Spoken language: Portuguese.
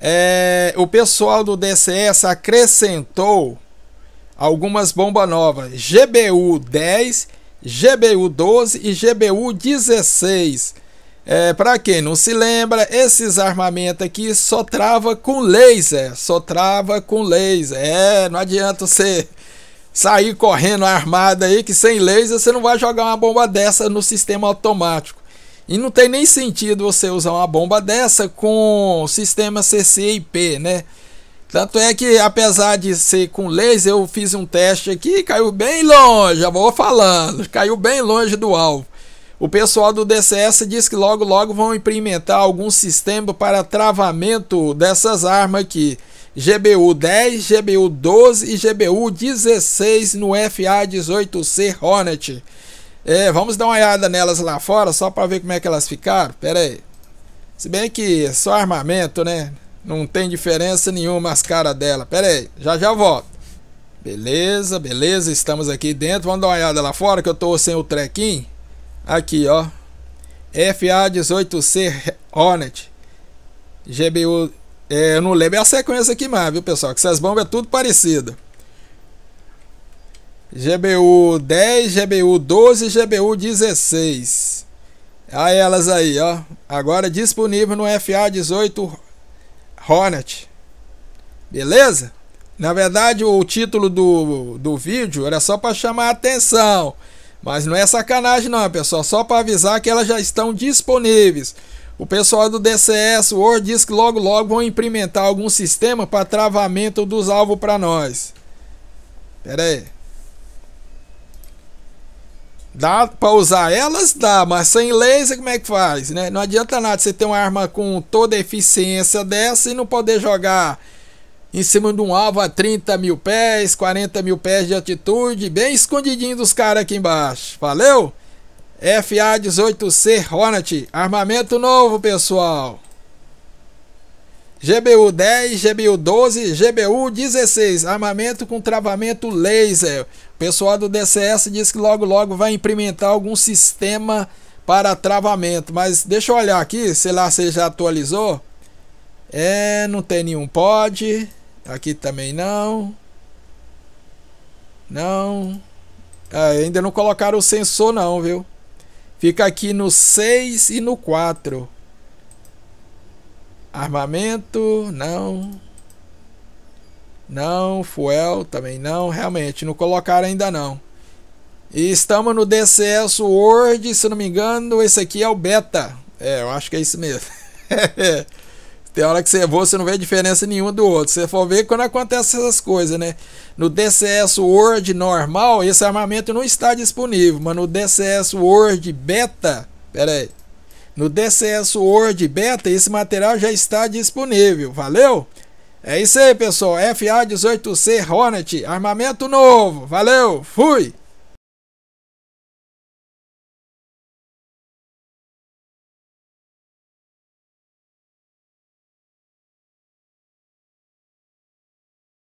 É, o pessoal do DCS acrescentou algumas bombas novas: GBU 10, GBU 12 e GBU 16. É, Para quem não se lembra, esses armamentos aqui só trava com laser, só trava com laser. É, não adianta você sair correndo armada aí que sem laser você não vai jogar uma bomba dessa no sistema automático. E não tem nem sentido você usar uma bomba dessa com sistema CCIP, né? Tanto é que apesar de ser com laser, eu fiz um teste aqui, caiu bem longe, já vou falando, caiu bem longe do alvo. O pessoal do DCS diz que logo logo vão implementar algum sistema para travamento dessas armas aqui. GBU 10, GBU 12 e GBU 16 no FA 18C Hornet. É, vamos dar uma olhada nelas lá fora só para ver como é que elas ficaram. Pera aí. Se bem que é só armamento, né? Não tem diferença nenhuma as caras dela. Pera aí, já já volto. Beleza, beleza, estamos aqui dentro. Vamos dar uma olhada lá fora que eu tô sem o trequinho. Aqui, ó. FA-18C Hornet. GBU. É, eu não lembro é a sequência aqui mais, viu, pessoal? Que essas bombas é tudo parecido. GBU 10, GBU 12 GBU 16. A elas aí, ó. Agora disponível no FA18 Hornet. Beleza? Na verdade, o título do, do vídeo era só para chamar a atenção. Mas não é sacanagem não, pessoal. Só para avisar que elas já estão disponíveis. O pessoal do DCS World diz que logo logo vão implementar algum sistema para travamento dos alvos para nós. Pera aí. Dá para usar elas? Dá, mas sem laser como é que faz, né? Não adianta nada você ter uma arma com toda a eficiência dessa e não poder jogar em cima de um alvo a 30 mil pés, 40 mil pés de altitude, bem escondidinho dos caras aqui embaixo. Valeu? FA-18C Hornet, armamento novo, pessoal. GBU 10, GBU 12, GBU 16, armamento com travamento laser. O pessoal do DCS diz que logo logo vai implementar algum sistema para travamento, mas deixa eu olhar aqui, sei lá se já atualizou. É, não tem nenhum pod. Aqui também não. Não. Ah, ainda não colocaram o sensor não, viu? Fica aqui no 6 e no 4. Armamento, não. Não, fuel também não, realmente não colocaram ainda não. E estamos no DCS World, se não me engano, esse aqui é o beta. É, eu acho que é isso mesmo. Tem hora que você voa, você não vê diferença nenhuma do outro. Você for ver quando acontece essas coisas, né? No DCS World normal, esse armamento não está disponível, mas no DCS World beta, pera aí no DCS Word Beta, esse material já está disponível. Valeu? É isso aí, pessoal. FA-18C Hornet, armamento novo. Valeu, fui!